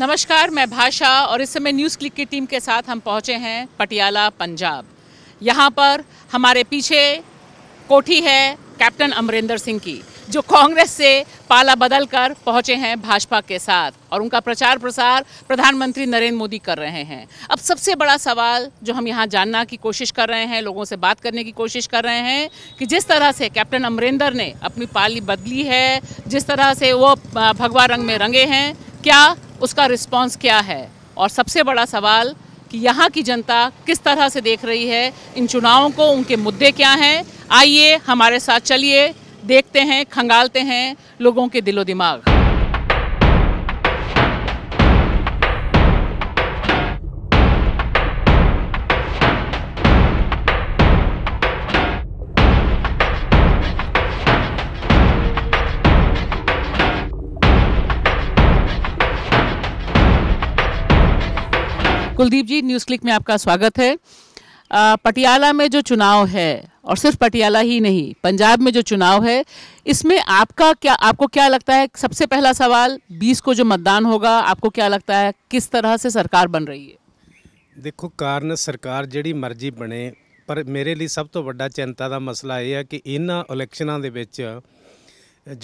नमस्कार मैं भाषा और इस समय न्यूज़ क्लिक की टीम के साथ हम पहुंचे हैं पटियाला पंजाब यहाँ पर हमारे पीछे कोठी है कैप्टन अमरिंदर सिंह की जो कांग्रेस से पाला बदल कर पहुँचे हैं भाजपा के साथ और उनका प्रचार प्रसार प्रधानमंत्री नरेंद्र मोदी कर रहे हैं अब सबसे बड़ा सवाल जो हम यहाँ जानना की कोशिश कर रहे हैं लोगों से बात करने की कोशिश कर रहे हैं कि जिस तरह से कैप्टन अमरिंदर ने अपनी पाली बदली है जिस तरह से वो भगवा रंग में रंगे हैं क्या उसका रिस्पांस क्या है और सबसे बड़ा सवाल कि यहाँ की जनता किस तरह से देख रही है इन चुनावों को उनके मुद्दे क्या हैं आइए हमारे साथ चलिए देखते हैं खंगालते हैं लोगों के दिलो दिमाग कुलदीप जी न्यूज़ क्लिक में आपका स्वागत है पटियाला में जो चुनाव है और सिर्फ पटियाला ही नहीं पंजाब में जो चुनाव है इसमें आपका क्या आपको क्या लगता है सबसे पहला सवाल 20 को जो मतदान होगा आपको क्या लगता है किस तरह से सरकार बन रही है देखो कारण सरकार जड़ी मर्जी बने पर मेरे लिए सब तो व्डा चिंता का मसला यह है कि इन ਇਲੈਕਸ਼ਨਾਂ के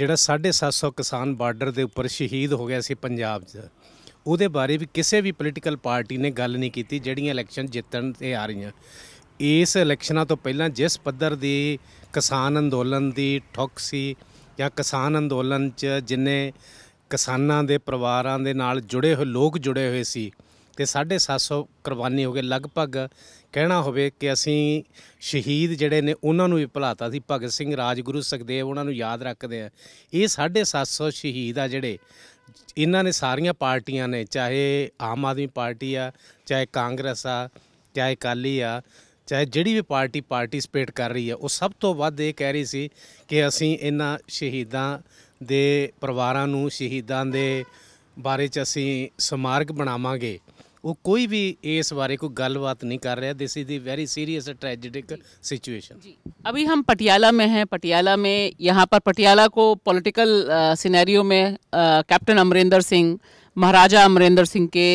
जोड़ा साढ़े सात सौ किसान बार्डर के उपर शहीद हो गया से पंजाब ਉਹਦੇ ਬਾਰੇ ਵੀ ਕਿਸੇ ਵੀ ਪੋਲੀਟੀਕਲ ਪਾਰਟੀ ਨੇ ਗੱਲ ਨਹੀਂ ਕੀਤੀ ਜਿਹੜੀਆਂ ਇਲੈਕਸ਼ਨ ਜਿੱਤਣ ਤੇ ਆ ਰਹੀਆਂ ਇਸ ਇਲੈਕਸ਼ਨਾਂ ਤੋਂ ਪਹਿਲਾਂ ਜਿਸ ਪੱਧਰ ਦੀ ਕਿਸਾਨ ਅੰਦੋਲਨ ਦੀ ਠੁੱਕ ਸੀ ਜਾਂ ਕਿਸਾਨ ਅੰਦੋਲਨ 'ਚ ਜਿੰਨੇ ਕਿਸਾਨਾਂ ਦੇ ਪਰਿਵਾਰਾਂ ਦੇ ਨਾਲ ਜੁੜੇ ਹੋਏ ਲੋਕ ਜੁੜੇ ਹੋਏ ਸੀ ਤੇ 750 ਕੁਰਬਾਨੀ ਹੋ ਗਏ ਲਗਭਗ ਕਹਿਣਾ ਹੋਵੇ ਕਿ ਅਸੀਂ ਸ਼ਹੀਦ ਜਿਹੜੇ ਨੇ ਉਹਨਾਂ ਨੂੰ ਵੀ ਭੁਲਾਤਾ ਸੀ ਭਗਤ ਸਿੰਘ ਰਾਜਗੁਰੂ ਸੁਖਦੇਵ ਉਹਨਾਂ ਨੂੰ ਯਾਦ ਰੱਖਦੇ ਆ ਇਹ 750 ਸ਼ਹੀਦ ਆ ਜਿਹੜੇ ਇਹਨਾਂ ਨੇ ਸਾਰੀਆਂ ਪਾਰਟੀਆਂ ਨੇ ਚਾਹੇ ਆਮ ਆਦਮੀ ਪਾਰਟੀ ਆ ਚਾਹੇ ਕਾਂਗਰਸ ਆ ਚਾਹੇ ਕਾਲੀ ਆ ਚਾਹੇ ਜਿਹੜੀ ਵੀ ਪਾਰਟੀ ਪਾਰਟਿਸਪੇਟ ਕਰ ਰਹੀ ਹੈ ਉਹ ਸਭ ਤੋਂ ਵੱਧ ਇਹ ਕਹਿ ਰਹੀ ਸੀ ਕਿ ਅਸੀਂ ਇਹਨਾਂ ਸ਼ਹੀਦਾਂ ਦੇ ਪਰਿਵਾਰਾਂ ਨੂੰ ਸ਼ਹੀਦਾਂ ਦੇ ਬਾਰੇ ਚ ਅਸੀਂ ਸਮਾਰਕ ਬਣਾਵਾਂਗੇ वो कोई भी इस बारे को गलबात नहीं कर रहा this is the very serious tragedic situation अभी हम पटियाला में हैं पटियाला में यहाँ पर पटियाला को पॉलिटिकल सिनेरियो में कैप्टन अमरिंदर सिंह महाराजा अमरिंदर सिंह के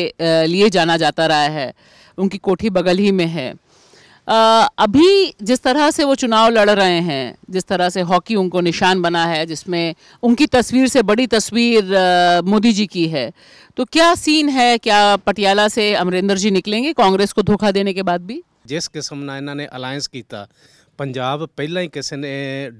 लिए जाना जाता रहा है उनकी कोठी बगल ही में है अभी जिस तरह से वो चुनाव लड़ रहे हैं जिस तरह से हॉकी उनको निशान बना है जिसमें उनकी तस्वीर से बड़ी तस्वीर मोदी जी की है तो क्या सीन है क्या पटियाला से अमरिंदर जी निकलेंगे कांग्रेस को धोखा देने के बाद भी जिस किस्म ने इन्होंने अलायंस किया ਪੰਜਾਬ ਪਹਿਲਾਂ ਹੀ ਕਿਸੇ ਨੇ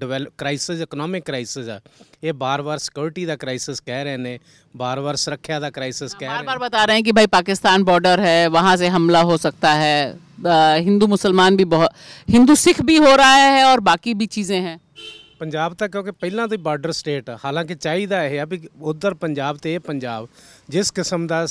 ਡਿਵੈਲਪ ਕ੍ਰਾਈਸਿਸ ਇਕਨੋਮਿਕ ਕ੍ਰਾਈਸਿਸ ਆ ਇਹ ਬਾਰ-ਬਾਰ ਸਿਕਿਉਰਿਟੀ ਦਾ ਕ੍ਰਾਈਸਿਸ ਕਹਿ ਰਹੇ ਨੇ ਬਾਰ-ਬਾਰ ਸੁਰੱਖਿਆ ਦਾ ਕ੍ਰਾਈਸਿਸ ਕਹਿ ਰਹੇ ਨੇ ਬਾਰ-ਬਾਰ बता रहे हैं कि भाई पाकिस्तान बॉर्डर है वहाँ से हमला हो सकता है हिंदू मुसलमान भी बहुत हिंदू सिख भी हो रहा है और बाकी भी चीज़ें हैं ਪੰਜਾਬ ਤਾਂ ਕਿਉਂਕਿ ਪਹਿਲਾਂ ਤੋਂ ਹੀ ਬਾਰਡਰ ਸਟੇਟ ਹਾਲਾਂਕਿ ਚਾਹੀਦਾ ਇਹ ਆ ਵੀ ਉਧਰ ਪੰਜਾਬ ਤੇ ਇਹ ਪੰਜਾਬ ਜਿਸ ਕਿਸਮ ਦਾ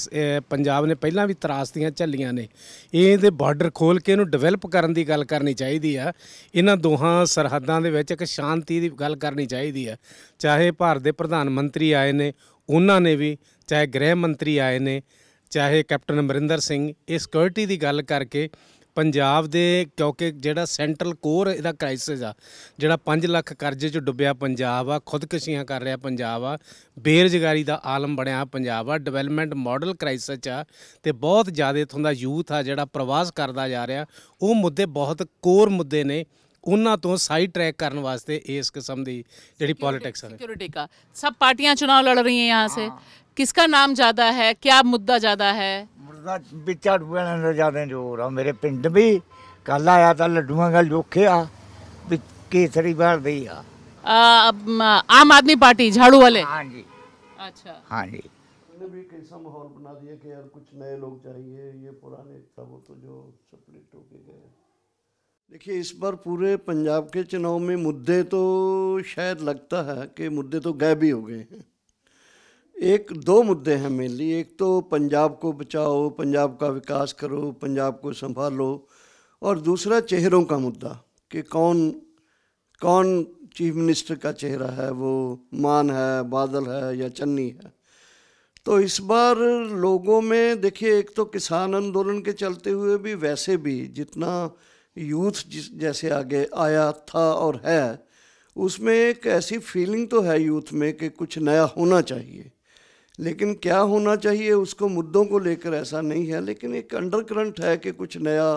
ਪੰਜਾਬ ਨੇ ਪਹਿਲਾਂ ਵੀ ਤਰਾਸਦੀਆਂ ਝੱਲੀਆਂ ਨੇ ਇਹਦੇ ਬਾਰਡਰ ਖੋਲ ਕੇ ਇਹਨੂੰ ਡਿਵੈਲਪ ਕਰਨ ਦੀ ਗੱਲ ਕਰਨੀ ਚਾਹੀਦੀ ਆ ਇਹਨਾਂ ਦੋਹਾਂ ਸਰਹੱਦਾਂ ਦੇ ਵਿੱਚ ਇੱਕ ਸ਼ਾਂਤੀ ਦੀ ਗੱਲ ਕਰਨੀ ਚਾਹੀਦੀ ਆ ਚਾਹੇ ਭਾਰਤ ਦੇ ਪ੍ਰਧਾਨ ਮੰਤਰੀ ਆਏ ਨੇ ਉਹਨਾਂ ਨੇ ਵੀ ਚਾਹੇ ਗ੍ਰਹਿ ਮੰਤਰੀ ਆਏ ਨੇ ਚਾਹੇ ਕੈਪਟਨ ਅਮਰਿੰਦਰ ਸਿੰਘ ਇਹ ਸਿਕਿਉਰਿਟੀ ਦੀ ਗੱਲ ਕਰਕੇ ਪੰਜਾਬ ਦੇ ਕਿਉਂਕਿ ਜਿਹੜਾ ਸੈਂਟਰਲ ਕੋਰ ਇਹਦਾ ਕ੍ਰਾਈਸਿਸ ਆ ਜਿਹੜਾ 5 ਲੱਖ ਕਰਜ਼ੇ 'ਚ ਡੁੱਬਿਆ ਪੰਜਾਬ ਆ ਖੁਦਕਸ਼ੀਆਂ ਕਰ ਰਿਹਾ ਪੰਜਾਬ ਆ ਬੇਰਜ਼ਗਾਰੀ ਦਾ ਆਲਮ ਬਣਿਆ ਪੰਜਾਬ ਆ ਡਿਵੈਲਪਮੈਂਟ ਮਾਡਲ ਕ੍ਰਾਈਸਿਸ ਆ ਤੇ ਬਹੁਤ ਜ਼ਿਆਦਾ ਇਥੋਂ ਦਾ ਯੂਥ ਆ ਜਿਹੜਾ ਪ੍ਰਵਾਸ ਕਰਦਾ ਜਾ ਰਿਹਾ ਉਹ ਮੁੱਦੇ ਬਹੁਤ ਕੋਰ ਮੁੱਦੇ ਨੇ ਉਹਨਾਂ ਤੋਂ ਸਾਈਡ ਟਰੈਕ ਕਰਨ ਵਾਸਤੇ ਇਸ ਕਿਸਮ ਦੀ ਜਿਹੜੀ ਪੋਲਿਟਿਕਸ ਆ ਸਿਕਿਉਰਿਟੀ ਦਾ ਸਭ ਪਾਰਟੀਆਂ ਚੋਣ ਲੜ ਰਹੀਆਂ ਯਹਾਂ ਸੇ ਕਿਸ ਦਾ ਨਾਮ ਜ਼ਿਆਦਾ ਹੈ ਕਿਆ ਮੁੱਦਾ ਜ਼ਿਆਦਾ ਹੈ ਵੀ आम आदमी पार्टी झाड़ू वाले हाँ जी अच्छा हाँ जी भी कैसा माहौल बना दिया कि यार कुछ नए लोग चाहिए ये पुराने था वो तो जो होके गए देखिए इस बार पूरे पंजाब के चुनाव में मुद्दे तो शायद लगता है कि मुद्दे तो गायब ही हो गए हैं एक दो मुद्दे हैं मेनली एक तो पंजाब को बचाओ पंजाब का विकास करो पंजाब को संभालो और दूसरा चेहरों का मुद्दा कि कौन कौन चीफ मिनिस्टर का चेहरा है वो मान है बादल है या चन्नी है तो इस बार लोगों में देखिए एक तो किसान आंदोलन के चलते हुए भी वैसे भी जितना यूथ जिस जैसे आगे आया था और है उसमें एक ऐसी फीलिंग तो है यूथ में कि कुछ नया होना चाहिए लेकिन क्या होना चाहिए उसको मुद्दों को लेकर ऐसा नहीं है लेकिन एक अंडरकरंट है कि कुछ नया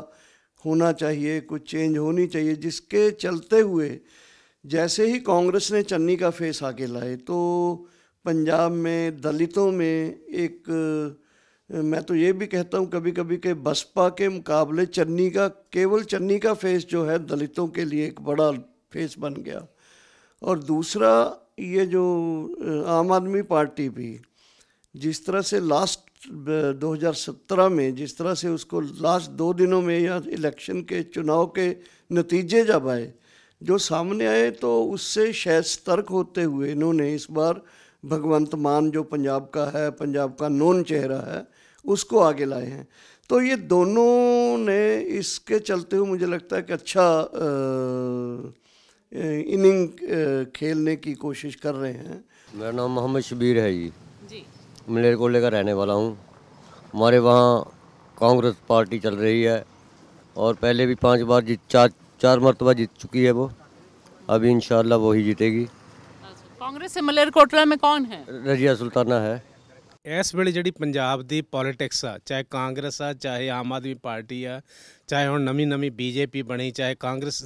होना चाहिए कुछ चेंज होनी चाहिए जिसके चलते हुए जैसे ही कांग्रेस ने चन्नी का फेस आगे लाए तो पंजाब में दलितों में एक मैं तो ये भी कहता हूँ कभी कभी के बसपा के मुकाबले चन्नी का केवल चन्नी का फेस जो है दलितों के लिए एक बड़ा फेस बन गया और दूसरा ये जो आम आदमी पार्टी भी जिस तरह से लास्ट 2017 में जिस तरह से उसको लास्ट दो दिनों में या इलेक्शन के चुनाव के नतीजे जब आए जो सामने आए तो उससे शायद सतर्क होते हुए इन्होंने इस बार भगवंत मान जो पंजाब का है पंजाब का नोन चेहरा है उसको आगे लाए हैं तो ये दोनों ने इसके चलते हुए मुझे लगता है कि अच्छा इनिंग खेलने की कोशिश कर रहे हैं मेरा नाम मोहम्मद शबीर है जी मलेरकोटले का रहने वाला हूँ हमारे वहाँ कांग्रेस पार्टी चल रही है और पहले भी पांच बार जीत चार चार मरतबा जीत चुकी है वो अभी इन वही जीतेगी कांग्रेस से मलेरकोटला में कौन है रजिया सुल्ताना है इस वे जी की पॉलिटिक्स आ चाहे कांग्रेस आ चाहे आम आदमी पार्टी आ चाहे हम नवी नवी बीजेपी बनी चाहे कांग्रेस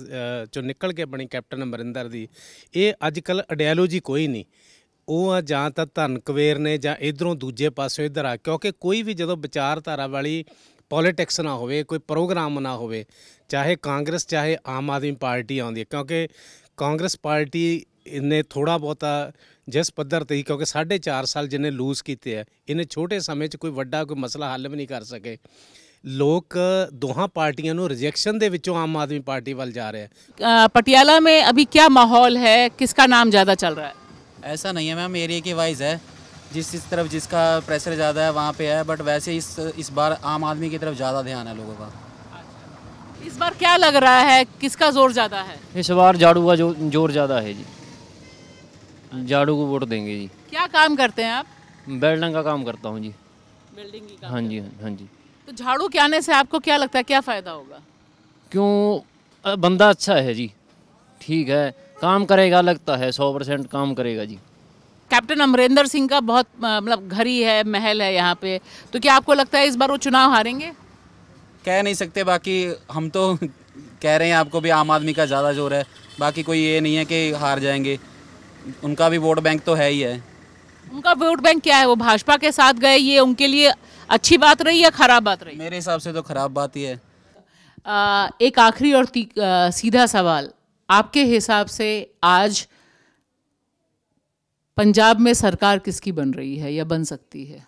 चो निकल के बनी कैप्टन अमरिंदर दी ये अजक अडियालोजी कोई नहीं ਉਹ ਆ ਜਾਂ ਤਾਂ ਧਨ ਕਵੇਰ ਨੇ ਜਾਂ ਇਧਰੋਂ ਦੂਜੇ ਪਾਸੇ ਇਧਰ ਆ ਕਿਉਂਕਿ ਕੋਈ ਵੀ ਜਦੋਂ ਵਿਚਾਰਧਾਰਾ ਵਾਲੀ ਪੋਲਿਟਿਕਸ ਨਾ ਹੋਵੇ ਕੋਈ ਪ੍ਰੋਗਰਾਮ ਨਾ ਹੋਵੇ ਚਾਹੇ ਕਾਂਗਰਸ ਚਾਹੇ ਆਮ ਆਦਮੀ ਪਾਰਟੀ ਆਉਂਦੀ ਹੈ ਕਿਉਂਕਿ ਕਾਂਗਰਸ ਪਾਰਟੀ ਇਹਨੇ ਥੋੜਾ ਬਹੁਤਾ ਜਿਸ ਪੱਧਰ ਤੇ ਕਿਉਂਕਿ 4.5 ਸਾਲ ਜਿੰਨੇ ਲੂਜ਼ ਕੀਤੇ ਆ ਇਹਨੇ ਛੋਟੇ ਸਮੇਂ 'ਚ ਕੋਈ ਵੱਡਾ ਕੋਈ ਮਸਲਾ ਹੱਲ ਵੀ ਨਹੀਂ ਕਰ ਸਕੇ ਲੋਕ ਦੋਹਾਂ ਪਾਰਟੀਆਂ ਨੂੰ ਰਿਜੈਕਸ਼ਨ ਦੇ ਵਿੱਚੋਂ ਆਮ ਆਦਮੀ ਪਾਰਟੀ ਵੱਲ ਜਾ ਰਿਹਾ ਪਟਿਆਲਾ ਮੇ ਅਭੀ ਕੀ ਮਾਹੌਲ ਹੈ ਕਿਸ किसका ਨਾਮ ਜ਼ਿਆਦਾ ਚੱਲ ਰਿਹਾ ਹੈ ऐसा नहीं है मैम एरिया के वाइज है जिस इस तरफ जिसका प्रेशर ज़्यादा है वहाँ पे है बट वैसे इस इस बार आम आदमी की तरफ ज़्यादा ध्यान है लोगों का अच्छा। इस बार क्या लग रहा है किसका जोर ज़्यादा है इस बार झाड़ू का जो, जोर ज़्यादा है जी झाड़ू को वोट देंगे जी क्या काम करते हैं आप बेल्डिंग का काम करता हूँ जी बिल्डिंग हाँ जी हाँ जी तो झाड़ू के आने से आपको क्या लगता है क्या फ़ायदा होगा क्यों बंदा अच्छा है जी ठीक है काम करेगा लगता है सौ परसेंट काम करेगा जी कैप्टन अमरिंदर सिंह का बहुत मतलब घर ही है महल है यहाँ पे तो क्या आपको लगता है इस बार वो चुनाव हारेंगे कह नहीं सकते बाकी हम तो कह रहे हैं आपको भी आम आदमी का ज़्यादा जोर है बाकी कोई ये नहीं है कि हार जाएंगे उनका भी वोट बैंक तो है ही है उनका वोट बैंक क्या है वो भाजपा के साथ गए ये उनके लिए अच्छी बात रही या खराब बात रही मेरे हिसाब से तो खराब बात ही है आ, एक आखिरी और आ, सीधा सवाल आपके हिसाब से आज पंजाब में सरकार किसकी बन रही है या बन सकती है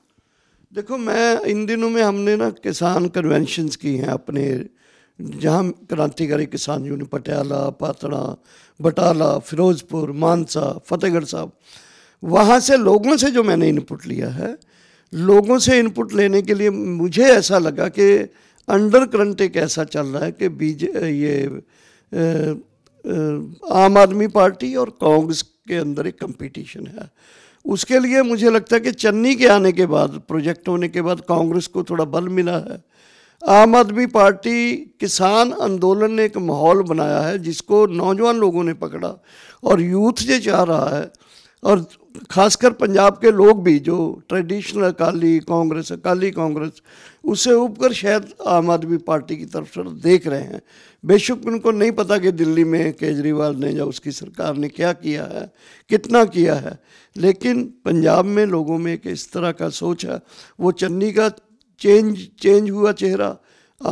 देखो मैं इन दिनों में हमने ना किसान कन्वेंशंस की हैं अपने जहाँ क्रांतिकारी किसान यूनियन पटियाला पातड़ा बटाला फिरोजपुर मानसा फतेहगढ़ साहब वहाँ से लोगों से जो मैंने इनपुट लिया है लोगों से इनपुट लेने के लिए मुझे ऐसा लगा कि अंडर करंट एक ऐसा चल रहा है कि बीज ये आम आदमी पार्टी और कांग्रेस के अंदर एक कंपटीशन है उसके लिए मुझे लगता है कि चन्नी के आने के बाद प्रोजेक्ट होने के बाद कांग्रेस को थोड़ा बल मिला है आम आदमी पार्टी किसान आंदोलन ने एक माहौल बनाया है जिसको नौजवान लोगों ने पकड़ा और यूथ जो चाह रहा है और खासकर पंजाब के लोग भी जो ट्रेडिशनल अकाली कांग्रेस अकाली कांग्रेस उससे उबकर शायद आम आदमी पार्टी की तरफ से तो देख रहे हैं बेशक उनको नहीं पता कि दिल्ली में केजरीवाल ने या उसकी सरकार ने क्या किया है कितना किया है लेकिन पंजाब में लोगों में एक इस तरह का सोच है वो चन्नी का चेंज चेंज हुआ चेहरा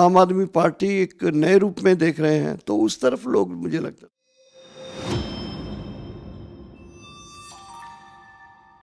आम आदमी पार्टी एक नए रूप में देख रहे हैं तो उस तरफ लोग मुझे लगता